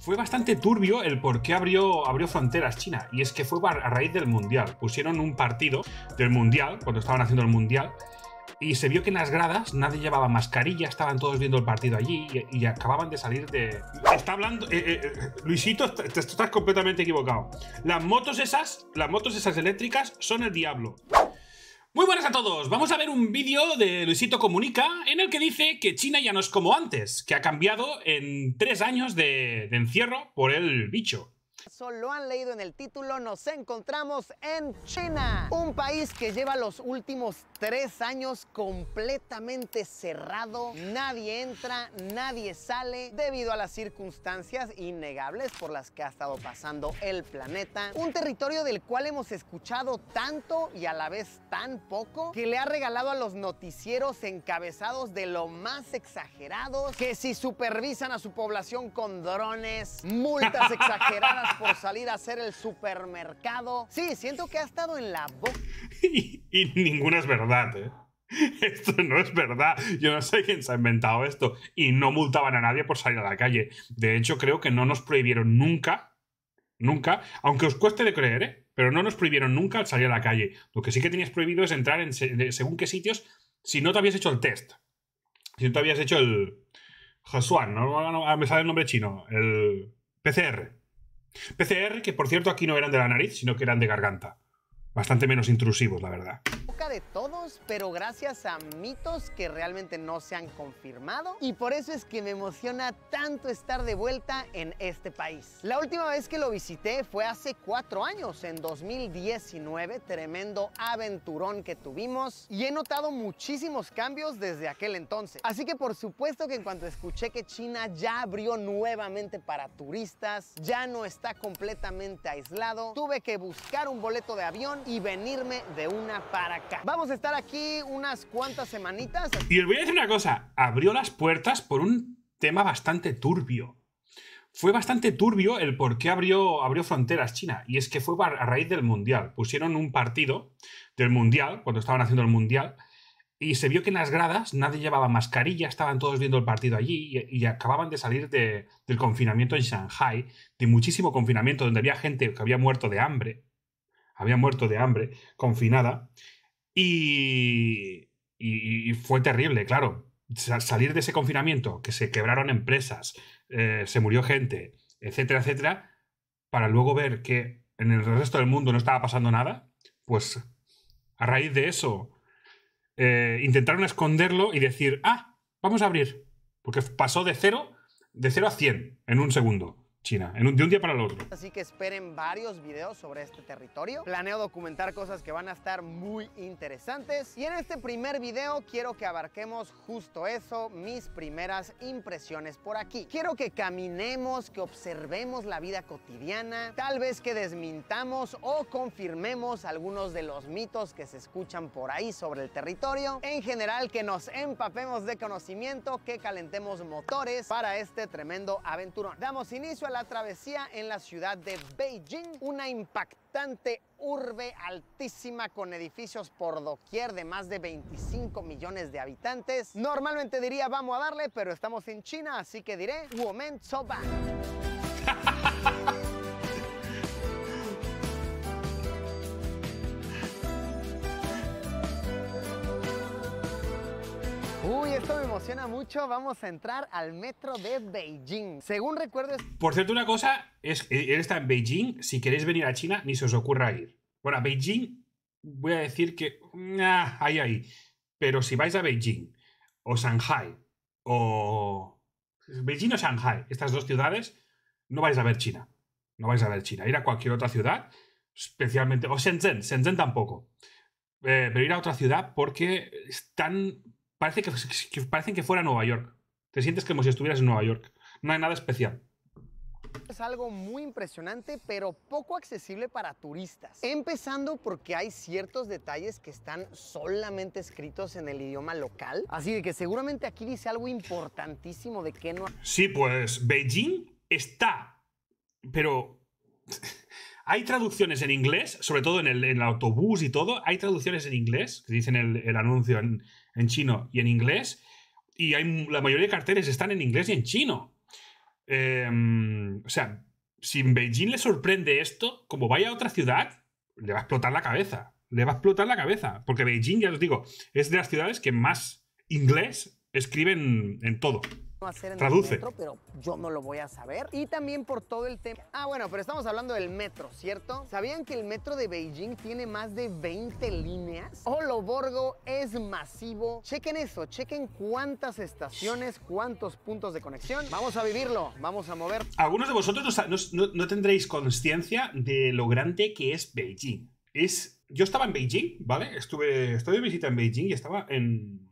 fue bastante turbio el por qué abrió, abrió fronteras China. Y es que fue a raíz del Mundial. Pusieron un partido del Mundial, cuando estaban haciendo el Mundial, y se vio que en las gradas nadie llevaba mascarilla, estaban todos viendo el partido allí y, acababan de salir de. Está hablando. Eh, eh, eh, Luisito, estás completamente equivocado. Las motos esas, las motos esas eléctricas son el diablo. Muy buenas a todos, vamos a ver un vídeo de Luisito Comunica en el que dice que China ya no es como antes, que ha cambiado en tres años de, encierro por el bicho. Solo han leído en el título, nos encontramos en China, un país que lleva los últimos tres años completamente cerrado. Nadie entra, nadie sale debido a las circunstancias innegables por las que ha estado pasando el planeta. Un territorio del cual hemos escuchado tanto y a la vez tan poco que le ha regalado a los noticieros encabezados de lo más exagerados que si supervisan a su población con drones, multas exageradas por salir a hacer el supermercado. Sí, siento que ha estado en la boca. Y, ninguna es verdad, ¿eh? Esto no es verdad. Yo no sé quién se ha inventado esto. Y no multaban a nadie por salir a la calle. De hecho, creo que no nos prohibieron nunca, nunca, aunque os cueste de creer, ¿eh? Pero no nos prohibieron nunca al salir a la calle. Lo que sí que tenías prohibido es entrar en según qué sitios si no te habías hecho el test. Si no te habías hecho el... Josuan, no me sale el nombre chino. El PCR. PCR, que por cierto aquí no eran de la nariz, sino que eran de garganta bastante menos intrusivos, la verdad. de todos, pero gracias a mitos que realmente no se han confirmado y por eso es que me emociona tanto estar de vuelta en este país. La última vez que lo visité fue hace cuatro años, en 2019, tremendo aventurón que tuvimos y he notado muchísimos cambios desde aquel entonces. Así que por supuesto que en cuanto escuché que China ya abrió nuevamente para turistas, ya no está completamente aislado, tuve que buscar un boleto de avión y venirme de una para acá. Vamos a estar aquí unas cuantas semanitas. Y os voy a decir una cosa, abrió las puertas por un tema bastante turbio. Fue bastante turbio el por qué abrió, abrió fronteras China, y es que fue a raíz del Mundial. Pusieron un partido del Mundial, cuando estaban haciendo el Mundial, y se vio que en las gradas nadie llevaba mascarilla, estaban todos viendo el partido allí y, acababan de salir del confinamiento en Shanghai, de muchísimo confinamiento, donde había gente que había muerto de hambre había muerto de hambre, confinada, y, y, fue terrible, claro. Salir de ese confinamiento, que se quebraron empresas, eh, se murió gente, etcétera, etcétera, para luego ver que en el resto del mundo no estaba pasando nada, pues a raíz de eso eh, intentaron esconderlo y decir, ah, vamos a abrir, porque pasó de cero, de cero a 100 en un segundo. China, de un día para el otro. Así que esperen varios videos sobre este territorio. Planeo documentar cosas que van a estar muy interesantes. Y en este primer video quiero que abarquemos justo eso, mis primeras impresiones por aquí. Quiero que caminemos, que observemos la vida cotidiana, tal vez que desmintamos o confirmemos algunos de los mitos que se escuchan por ahí sobre el territorio. En general, que nos empapemos de conocimiento, que calentemos motores para este tremendo aventurón. Damos inicio a la la travesía en la ciudad de Beijing, una impactante urbe altísima con edificios por doquier de más de 25 millones de habitantes. Normalmente diría vamos a darle, pero estamos en China, así que diré momento Soba. Esto me emociona mucho. Vamos a entrar al metro de Beijing. Según recuerdes. Por cierto, una cosa es eh, él está en Beijing. Si queréis venir a China, ni se os ocurra ir. Bueno, a Beijing voy a decir que. ahí, ahí. Pero si vais a Beijing o Shanghai o. Beijing o Shanghai, estas dos ciudades, no vais a ver China. No vais a ver China. Ir a cualquier otra ciudad, especialmente. O Shenzhen, Shenzhen tampoco. Eh, pero ir a otra ciudad porque están parece que, parecen que fuera Nueva York. Te sientes como si estuvieras en Nueva York. No hay nada especial. Es algo muy impresionante, pero poco accesible para turistas. Empezando porque hay ciertos detalles que están solamente escritos en el idioma local. Así que seguramente aquí dice algo importantísimo de que no. Sí, pues Beijing está. Pero. hay traducciones en inglés, sobre todo en el, en el, autobús y todo. Hay traducciones en inglés, que dicen el, el anuncio en, en chino y en inglés. Y hay, la mayoría de carteles están en inglés y en chino. Em, o sea, si en Beijing le sorprende esto, como vaya a otra ciudad, le va a explotar la cabeza. Le va a explotar la cabeza. Porque Beijing, ya os digo, es de las ciudades que más inglés escriben en todo hacer en Traduce. el metro, pero yo no lo voy a saber. Y también por todo el tema. Ah, bueno, pero estamos hablando del metro, ¿cierto? ¿Sabían que el metro de Beijing tiene más de 20 líneas? borgo es masivo. Chequen eso, chequen cuántas estaciones, cuántos puntos de conexión. Vamos a vivirlo, vamos a mover. Algunos de vosotros no, tendréis conciencia de lo grande que es Beijing. Es. Yo estaba en Beijing, ¿vale? Estuve, estuve de visita en Beijing y estaba en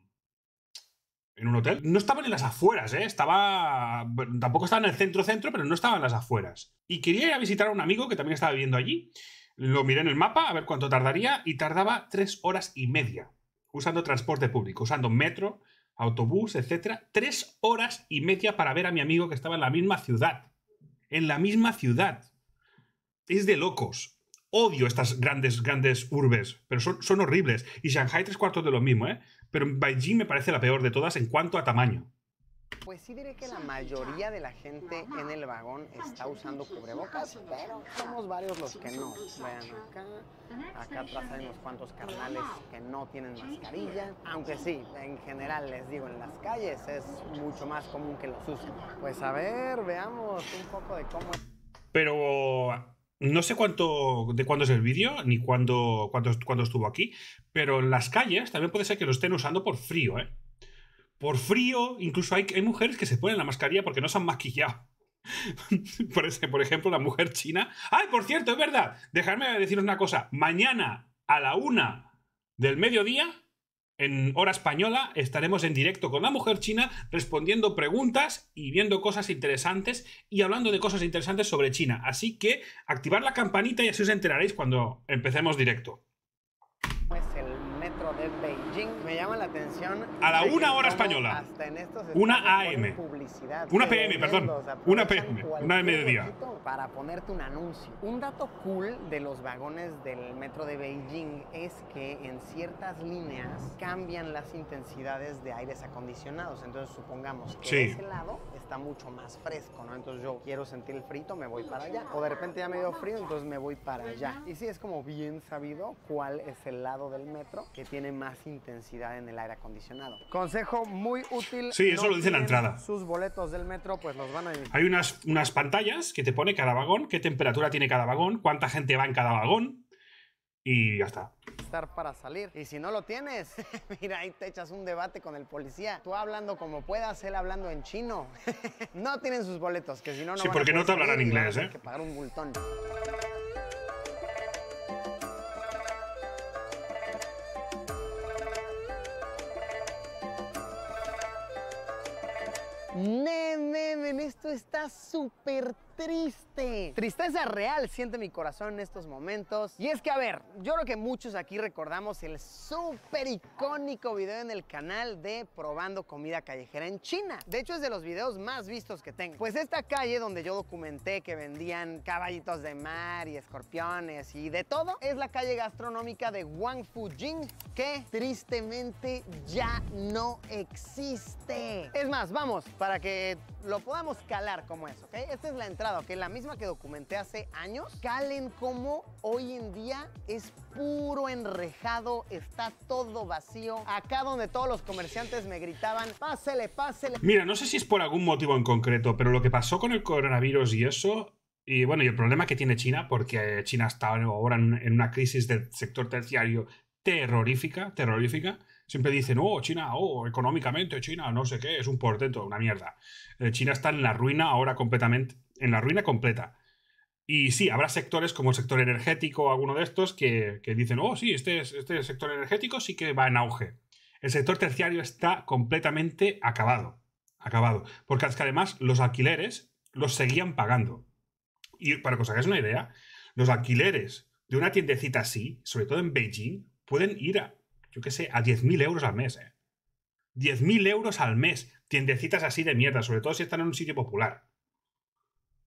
en un hotel. No estaban en las afueras, ¿eh? Estaba. tampoco estaba en el centro-centro, pero no estaba en las afueras. Y quería ir a visitar a un amigo que también estaba viviendo allí. Lo miré en el mapa a ver cuánto tardaría y tardaba tres horas y media usando transporte público, usando metro, autobús, etcétera. Tres horas y media para ver a mi amigo que estaba en la misma ciudad. En la misma ciudad. Es de locos. Odio estas grandes, grandes urbes, pero son, son horribles. Y Shanghai tres cuartos de lo mismo, ¿eh? pero Beijing me parece la peor de todas en cuanto a tamaño. Pues sí diré que la mayoría de la gente en el vagón está usando cubrebocas, pero somos varios los que no. Vean acá, acá atrás hay unos cuantos carnales que no tienen mascarilla, aunque sí, en general les digo, en las calles es mucho más común que los usen. Pues a ver, veamos un poco de cómo... Pero no sé cuánto de cuándo es el vídeo, ni cuándo, estuvo aquí, pero en las calles también puede ser que lo estén usando por frío, ¿eh? Por frío, incluso hay, hay mujeres que se ponen la mascarilla porque no se han maquillado. por, por ejemplo, la mujer china. ¡Ay, por cierto, es verdad! Dejadme deciros una cosa. Mañana a la una del mediodía en hora española estaremos en directo con la mujer china respondiendo preguntas y viendo cosas interesantes y hablando de cosas interesantes sobre China. Así que activar la campanita y así os enteraréis cuando empecemos directo Es el metro me llama la atención. A la una hora española. Hasta en estos una AM. una PM, perdón. Una PM. de día.… Para ponerte un anuncio. Un dato cool de los vagones del metro de Beijing es que en ciertas líneas cambian las intensidades de aires acondicionados. Entonces, supongamos que sí. de ese lado está mucho más fresco, ¿no? Entonces yo quiero sentir el frito, me voy para allá. O de repente ya me dio frío, entonces me voy para allá. Y sí es como bien sabido cuál es el lado del metro que tiene más intensidad en el aire acondicionado. Consejo muy útil. Sí, eso lo dice la entrada. Sus boletos del metro pues los van a... Hay unas, unas pantallas que te pone cada vagón, qué temperatura tiene cada vagón, cuánta gente va en cada vagón y ya está. Estar para salir. Y si no lo tienes, mira, ahí te echas un debate con el policía. Tú hablando como puedas, él hablando en chino. no tienen sus boletos, que si no, no Sí, porque no te hablarán inglés, ¿eh? que pagar un Neme, esto está súper triste. Tristeza real siente mi corazón en estos momentos. Y es que, a ver, yo creo que muchos aquí recordamos el súper icónico video en el canal de probando comida callejera en China. De hecho, es de los videos más vistos que tengo. Pues esta calle donde yo documenté que vendían caballitos de mar y escorpiones y de todo, es la calle gastronómica de Wangfujing, que tristemente ya no existe. Es más, vamos, para que lo podamos calar como es, ¿ok? Esta es la entrada que es la misma que documenté hace años, calen como hoy en día es puro enrejado, está todo vacío. Acá donde todos los comerciantes me gritaban, pásele, pásele. Mira, no sé si es por algún motivo en concreto, pero lo que pasó con el coronavirus y eso y bueno, y el problema que tiene China, porque China está ahora en una crisis del sector terciario terrorífica, terrorífica. Siempre dicen, oh, China, oh, económicamente China, no sé qué, es un portento, una mierda. Eh, China está en la ruina ahora completamente en la ruina completa. Y sí, habrá sectores como el sector energético alguno de estos que, dicen, oh, sí, este, este sector energético sí que va en auge. El sector terciario está completamente acabado. Acabado. Porque además los alquileres los seguían pagando. Y para que os hagáis una idea, los alquileres de una tiendecita así, sobre todo en Beijing, pueden ir a, yo qué sé, a 10.000 euros al mes. ¿eh? 10.000 euros al mes. Tiendecitas así de mierda, sobre todo si están en un sitio popular.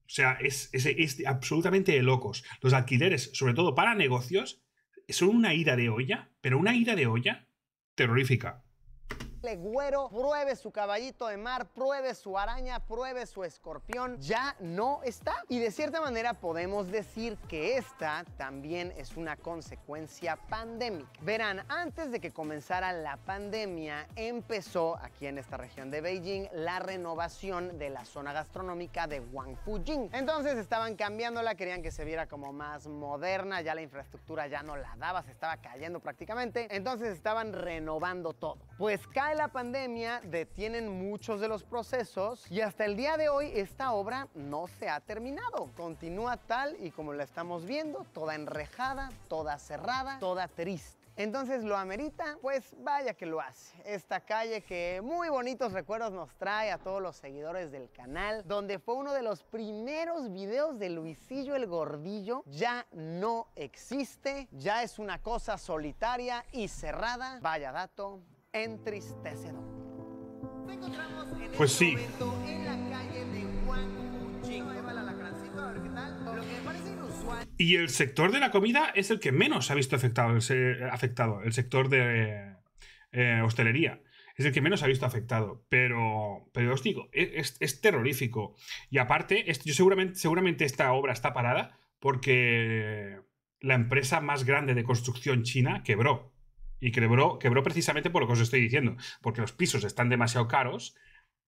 O sea, es, es absolutamente de locos. Los alquileres, sobre todo para negocios, son una ida de olla, pero una ida de olla terrorífica güero, pruebe su caballito de mar, pruebe su araña, pruebe su escorpión. Ya no está. Y de cierta manera podemos decir que esta también es una consecuencia pandémica. Verán, antes de que comenzara la pandemia, empezó aquí en esta región de Beijing la renovación de la zona gastronómica de Wangfujing. Entonces estaban cambiándola, querían que se viera como más moderna, ya la infraestructura ya no la daba, se estaba cayendo prácticamente. Entonces estaban renovando todo. Pues cae la pandemia detienen muchos de los procesos y hasta el día de hoy esta obra no se ha terminado. Continúa tal y como la estamos viendo, toda enrejada, toda cerrada, toda triste. Entonces lo amerita, pues vaya que lo hace. Esta calle que muy bonitos recuerdos nos trae a todos los seguidores del canal, donde fue uno de los primeros videos de Luisillo el Gordillo, ya no existe, ya es una cosa solitaria y cerrada. Vaya dato entristecedor. Pues este sí. Y el sector de la comida es el que menos ha visto afectado, afectado el sector de eh, eh, hostelería. Es el que menos ha visto afectado. Pero, pero os digo, e, es, terrorífico. Y aparte, seguramente, seguramente esta obra está parada porque la empresa más grande de construcción china quebró. Y quebró, quebró precisamente por lo que os estoy diciendo, porque los pisos están demasiado caros,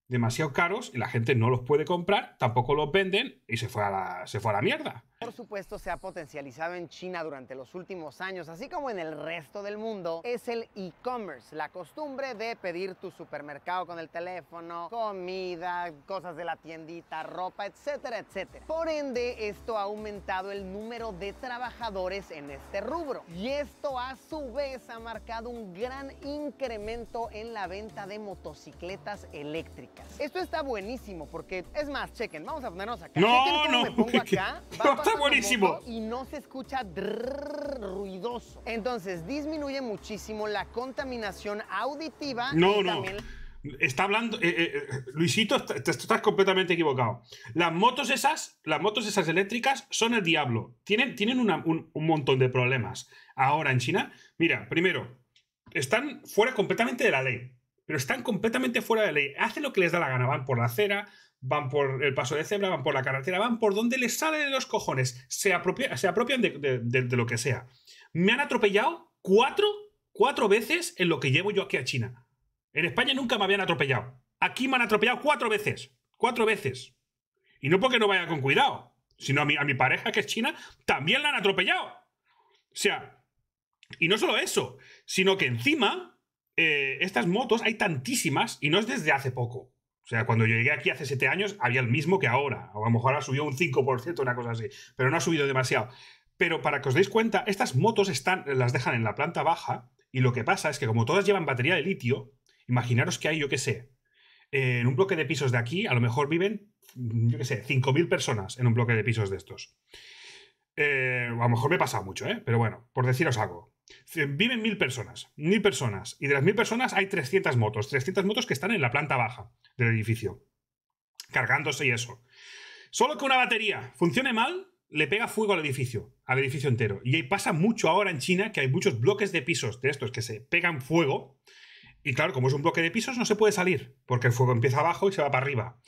demasiado caros, y la gente no los puede comprar, tampoco los venden, y se fue se fue a la mierda por supuesto se ha potencializado en China durante los últimos años, así como en el resto del mundo, es el e-commerce, la costumbre de pedir tu supermercado con el teléfono, comida, cosas de la tiendita, ropa, etcétera, etcétera. Por ende, esto ha aumentado el número de trabajadores en este rubro y esto a su vez ha marcado un gran incremento en la venta de motocicletas eléctricas. Esto está buenísimo porque, es más, chequen, vamos a ponernos acá. No, no, me pongo acá? buenísimo. Y no se escucha ruidoso. Entonces, disminuye muchísimo la contaminación auditiva. No, no. Está hablando. Eh, eh, eh, Luisito, estás completamente equivocado. Las motos esas, las motos esas eléctricas son el diablo. Tienen, tienen un, montón de problemas. Ahora en China, mira, primero, están fuera completamente de la ley pero están completamente fuera de la ley. Hacen lo que les da la gana, van por la acera, van por el paso de cebra, van por la carretera, van por donde les sale de los cojones, se, apropian de, lo que sea. Me han atropellado cuatro, cuatro veces en lo que llevo yo aquí a China. En España nunca me habían atropellado. Aquí me han atropellado cuatro veces. Cuatro veces. Y no porque no vaya con cuidado, sino a mi, a mi pareja que es china, también la han atropellado. O sea, y no solo eso, sino que encima eh, estas motos hay tantísimas y no es desde hace poco. O sea, cuando yo llegué aquí hace 7 años había el mismo que ahora. a lo mejor ha subido un 5%, una cosa así, pero no ha subido demasiado. Pero para que os deis cuenta, estas motos están, las dejan en la planta baja y lo que pasa es que como todas llevan batería de litio, imaginaros que hay, yo qué sé, en un bloque de pisos de aquí a lo mejor viven, yo qué sé, 5.000 personas en un bloque de pisos de estos. Eh, a lo mejor me he pasado mucho, ¿eh? pero bueno, por deciros algo. Viven mil personas, mil personas. Y de las mil personas hay 300 motos, 300 motos que están en la planta baja del edificio, cargándose y eso. Solo que una batería funcione mal, le pega fuego al edificio, al edificio entero. Y pasa mucho ahora en China que hay muchos bloques de pisos de estos que se pegan fuego. Y claro, como es un bloque de pisos, no se puede salir, porque el fuego empieza abajo y se va para arriba.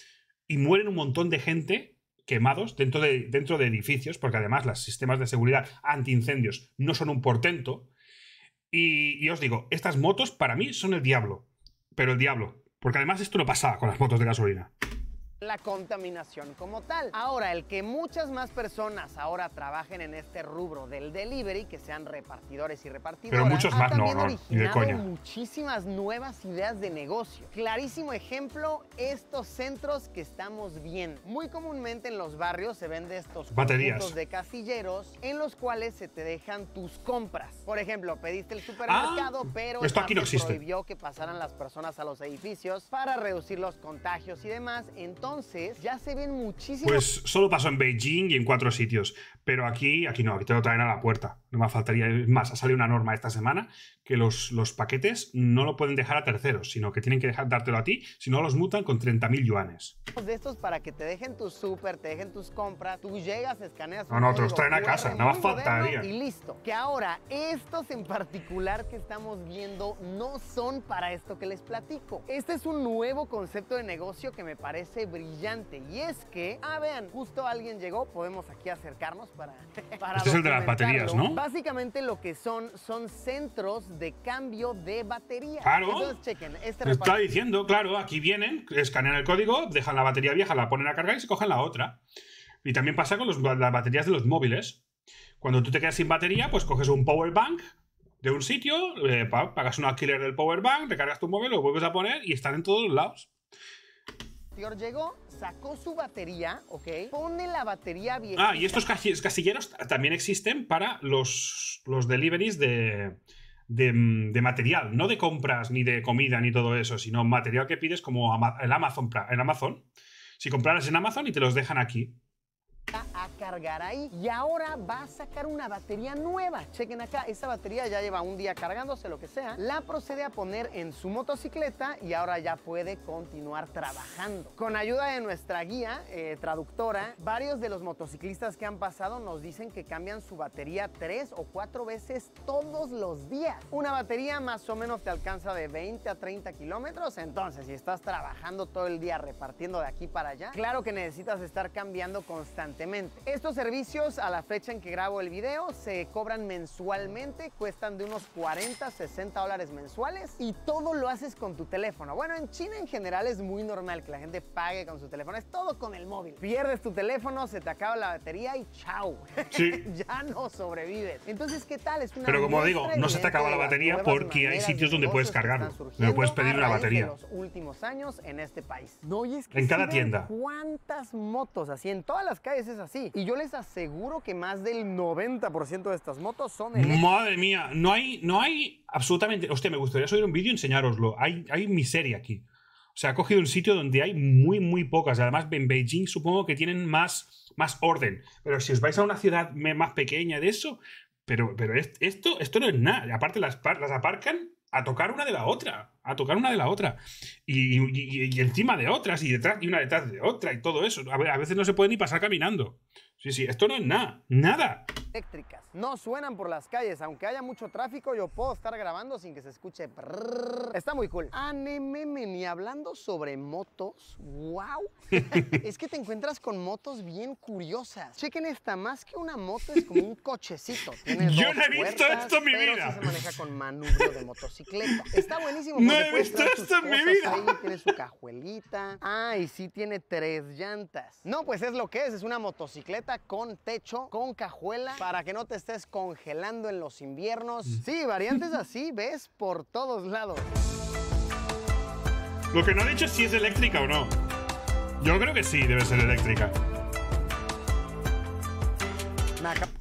Y mueren un montón de gente quemados dentro de, dentro de edificios, porque además los sistemas de seguridad antiincendios no son un portento. Y, y, os digo, estas motos para mí son el diablo, pero el diablo, porque además esto no pasaba con las motos de gasolina la contaminación como tal. Ahora, el que muchas más personas ahora trabajen en este rubro del delivery, que sean repartidores y repartidoras, también originado muchísimas nuevas ideas de negocio. Clarísimo ejemplo, estos centros que estamos viendo. Muy comúnmente en los barrios se venden estos baterías de casilleros en los cuales se te dejan tus compras. Por ejemplo, pediste el supermercado, ah, pero esto aquí no prohibió que pasaran las personas a los edificios para reducir los contagios y demás. Entonces, entonces ya se ven muchísimos. Pues solo pasó en Beijing y en cuatro sitios. Pero aquí, aquí no, aquí te lo traen a la puerta. No me faltaría. más, ha salido una norma esta semana que los, los paquetes no lo pueden dejar a terceros, sino que tienen que dejar, dártelo a ti, si no los mutan con 30.000 yuanes. Pues de estos para que te dejen tu súper, te dejen tus compras, tú llegas, escaneas. No, no, te los traen a casa, no más faltaría. Y listo. Que ahora, estos en particular que estamos viendo no son para esto que les platico. Este es un nuevo concepto de negocio que me parece brillante y es que, ah, vean, justo alguien llegó, podemos aquí acercarnos para... este es el de las baterías, ¿no? Básicamente lo que son son centros de cambio de batería. Claro. Este está diciendo, claro, aquí vienen, escanean el código, dejan la batería vieja, la ponen a cargar y se cogen la otra. Y también pasa con las baterías de los móviles. Cuando tú te quedas sin batería, pues coges un power bank de un sitio, eh, pagas un alquiler del power bank, recargas tu móvil, lo vuelves a poner y están en todos los lados llegó, sacó su batería, ¿ok? Pone la batería bien. Ah, y estos casilleros también existen para los, los deliveries de, material, no de compras ni de comida ni todo eso, sino material que pides como el Amazon. En Amazon. Si compraras en Amazon y te los dejan aquí cargar ahí. Y ahora va a sacar una batería nueva. Chequen acá, esa batería ya lleva un día cargándose, lo que sea. La procede a poner en su motocicleta y ahora ya puede continuar trabajando. Con ayuda de nuestra guía, eh, traductora, varios de los motociclistas que han pasado nos dicen que cambian su batería tres o cuatro veces todos los días. Una batería más o menos te alcanza de 20 a 30 kilómetros, entonces si estás trabajando todo el día repartiendo de aquí para allá, claro que necesitas estar cambiando constantemente. Estos servicios a la fecha en que grabo el video se cobran mensualmente, cuestan de unos 40, 60 dólares mensuales y todo lo haces con tu teléfono. Bueno, en China en general es muy normal que la gente pague con su teléfono, es todo con el móvil. Pierdes tu teléfono, se te acaba la batería y chao. Sí. ya no sobrevives. Entonces, ¿qué tal? Es una Pero como digo, no se te acaba la batería porque hay sitios donde puedes cargarlo. Le puedes pedir una batería. En los últimos años en este país. No, y es que en cada tienda. ¿Cuántas motos así? En todas las calles es así yo les aseguro que más del 90% de estas motos son Madre mía, no hay, no hay absolutamente. Hostia, me gustaría subir un vídeo y enseñároslo. Hay, hay miseria aquí. O sea, ha cogido un sitio donde hay muy, muy pocas. Además, en Beijing supongo que tienen más, más orden. Pero si os vais a una ciudad más pequeña de eso, pero, pero esto, esto no es nada. Aparte, las, las aparcan a tocar una de la otra, a tocar una de la otra, y, encima de otras, y detrás, y una detrás de otra, y todo eso. A veces no se puede ni pasar caminando. Sí, sí, esto no es nada, nada. Eléctricas no suenan por las calles, aunque haya mucho tráfico, yo puedo estar grabando sin que se escuche. Está muy cool. Anememe, ni hablando sobre motos, wow. es que te encuentras con motos bien curiosas. Chequen esta, más que una moto es como un cochecito. Tiene yo no he visto esto en mi vida. Sí se maneja con manubrio de motocicleta. Está buenísimo. No he visto esto en mi vida. Ahí, tiene su cajuelita. Ah, y sí tiene tres llantas. No, pues es lo que es, es una motocicleta con techo, con cajuela, para que no te estés congelando en los inviernos. Sí, variantes así ves por todos lados. Lo que no he dicho es si es eléctrica o no. Yo creo que sí, debe ser eléctrica.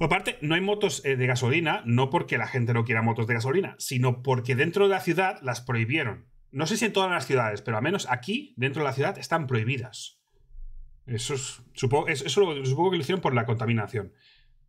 Aparte, no hay motos eh, de gasolina, no porque la gente no quiera motos de gasolina, sino porque dentro de la ciudad las prohibieron. No sé si en todas las ciudades, pero al menos aquí, dentro de la ciudad, están prohibidas. Eso, supongo, eso lo, supongo que lo hicieron por la contaminación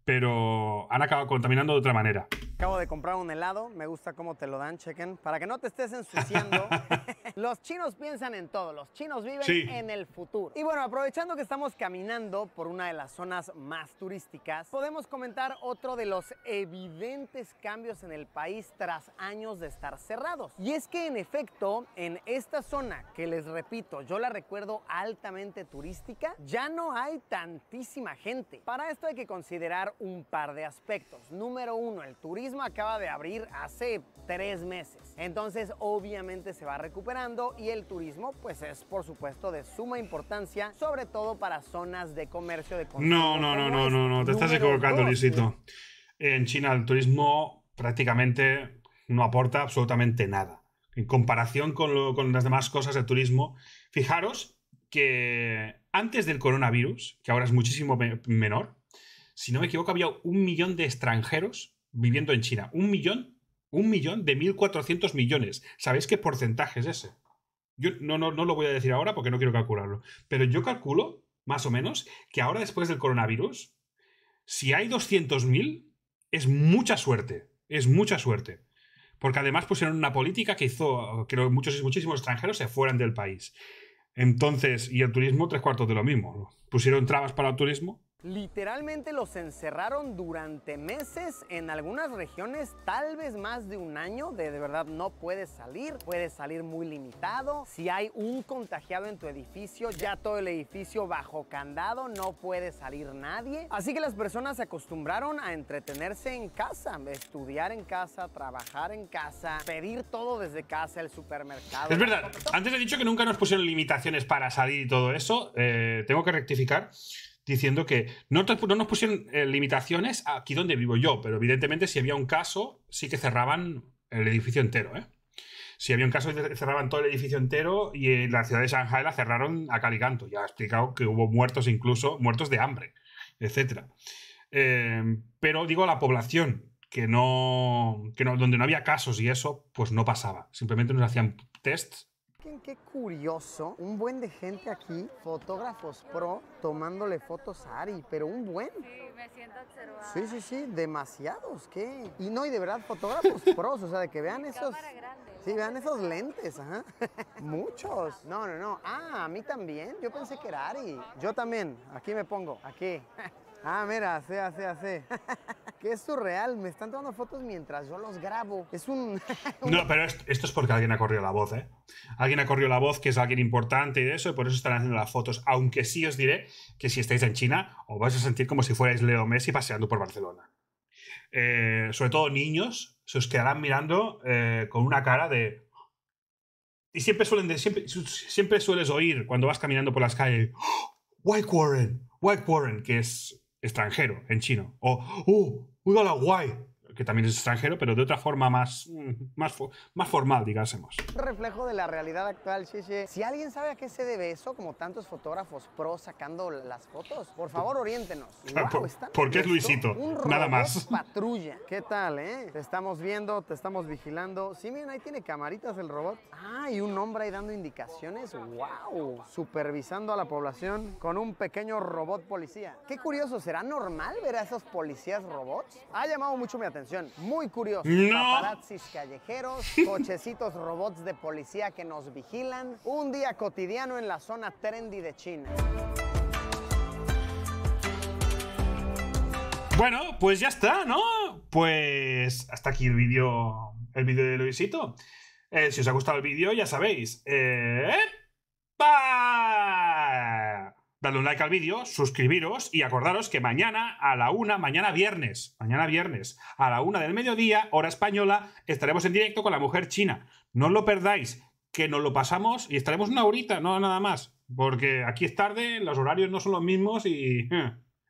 pero han acabado contaminando de otra manera. Acabo de comprar un helado, me gusta cómo te lo dan, chequen, para que no te estés ensuciando. los chinos piensan en todo, los chinos viven en el futuro. Y bueno, aprovechando que estamos caminando por una de las zonas más turísticas, podemos comentar otro de los evidentes cambios en el país tras años de estar cerrados. Y es que en efecto, en esta zona, que les repito, yo la recuerdo altamente turística, ya no hay tantísima gente. Para esto hay que considerar un par de aspectos. Número uno, el turismo acaba de abrir hace tres meses. Entonces obviamente se va recuperando y el turismo pues es por supuesto de suma importancia, sobre todo para zonas de comercio de No, no, no, no, no, no, te estás equivocando, Luisito. En China el turismo prácticamente no aporta absolutamente nada. En comparación con, lo, con las demás cosas del turismo, fijaros que antes del coronavirus, que ahora es muchísimo menor, si no me equivoco, había un millón de extranjeros viviendo en China. Un millón, un millón de 1.400 millones. ¿Sabéis qué porcentaje es ese? Yo no, no, lo voy a decir ahora porque no quiero calcularlo. Pero yo calculo, más o menos, que ahora después del coronavirus, si hay 200.000, es mucha suerte. Es mucha suerte. Porque además pusieron una política que hizo que muchos, muchísimos extranjeros se fueran del país. Entonces, y el turismo, tres cuartos de lo mismo. Pusieron trabas para el turismo Literalmente los encerraron durante meses, en algunas regiones tal vez más de un año, de, de, verdad no puedes salir, puedes salir muy limitado. Si hay un contagiado en tu edificio, ya todo el edificio bajo candado, no puede salir nadie. Así que las personas se acostumbraron a entretenerse en casa, estudiar en casa, trabajar en casa, pedir todo desde casa, el supermercado. Es verdad, antes he dicho que nunca nos pusieron limitaciones para salir y todo eso, eh, tengo que rectificar diciendo que no, nos pusieron eh, limitaciones aquí donde vivo yo, pero evidentemente si había un caso, sí que cerraban el edificio entero, ¿eh? Si había un caso, cerraban todo el edificio entero y en eh, la ciudad de Shanghai la cerraron a caliganto. Ya ha explicado que hubo muertos incluso, muertos de hambre, etc. Em, pero digo, la población que no, que no, donde no había casos y eso, pues no pasaba. Simplemente nos hacían tests qué curioso, un buen de gente aquí, fotógrafos pro, tomándole fotos a Ari, pero un buen. Sí, me siento observada. Sí, sí, sí, demasiados, ¿qué? Y no, y de verdad, fotógrafos pros, o sea, de que vean esos... sí, vean esos lentes, ajá. Muchos. No, no, no. Ah, a mí también. Yo pensé que era Ari. Yo también. Aquí me pongo, aquí. ah, mira, sí, así, así que es surreal. Me están tomando fotos mientras yo los grabo. Es un. no, pero esto, es porque alguien ha corrido la voz, ¿eh? Alguien ha corrido la voz, que es alguien importante y de eso, y por eso están haciendo las fotos. Aunque sí os diré que si estáis en China, os vais a sentir como si fuerais Leo Messi paseando por Barcelona. Eh, sobre todo niños se os quedarán mirando eh, con una cara de. Y siempre, suelen de, siempre, sueles oír cuando vas caminando por las calles. Oh, White Warren, White Warren, que es extranjero en chino. O, ¡Oh! We gonna like, why? que también es extranjero, pero de otra forma más, mm, más, más formal, digásemos. Reflejo de la realidad actual, sí Si alguien sabe a qué se debe eso, como tantos fotógrafos pro sacando las fotos, por favor, oriéntenos. por, porque es Luisito, nada más. patrulla. ¿Qué tal, eh? Te estamos viendo, te estamos vigilando. Sí, miren, ahí tiene camaritas el robot. Ah, y un hombre ahí dando indicaciones. ¡Wow! Supervisando a la población con un pequeño robot policía. Qué curioso, ¿será normal ver a esos policías robots? Ha llamado mucho mi atención muy curioso. No. Paparazzis callejeros, cochecitos robots de policía que nos vigilan. Un día cotidiano en la zona trendy de China. Bueno, pues ya está, ¿no? Pues hasta aquí el vídeo el vídeo de Luisito. Eh, si os ha gustado el vídeo, ya sabéis. Eh, dadle un like al vídeo, suscribiros y acordaros que mañana a la una, mañana viernes, mañana viernes, a la una del mediodía, hora española, estaremos en directo con la mujer china. No lo perdáis, que nos lo pasamos y estaremos una horita, no nada más, porque aquí es tarde, los horarios no son los mismos y...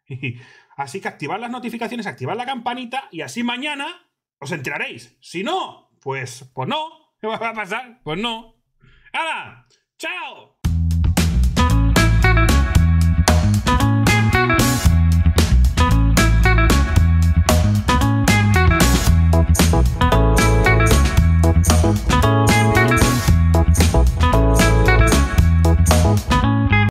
Así que activad las notificaciones, activad la campanita y así mañana os enteraréis. Si no, pues, pues no. ¿Qué va a pasar? Pues no. ¡Hala! ¡Chao! Thank you.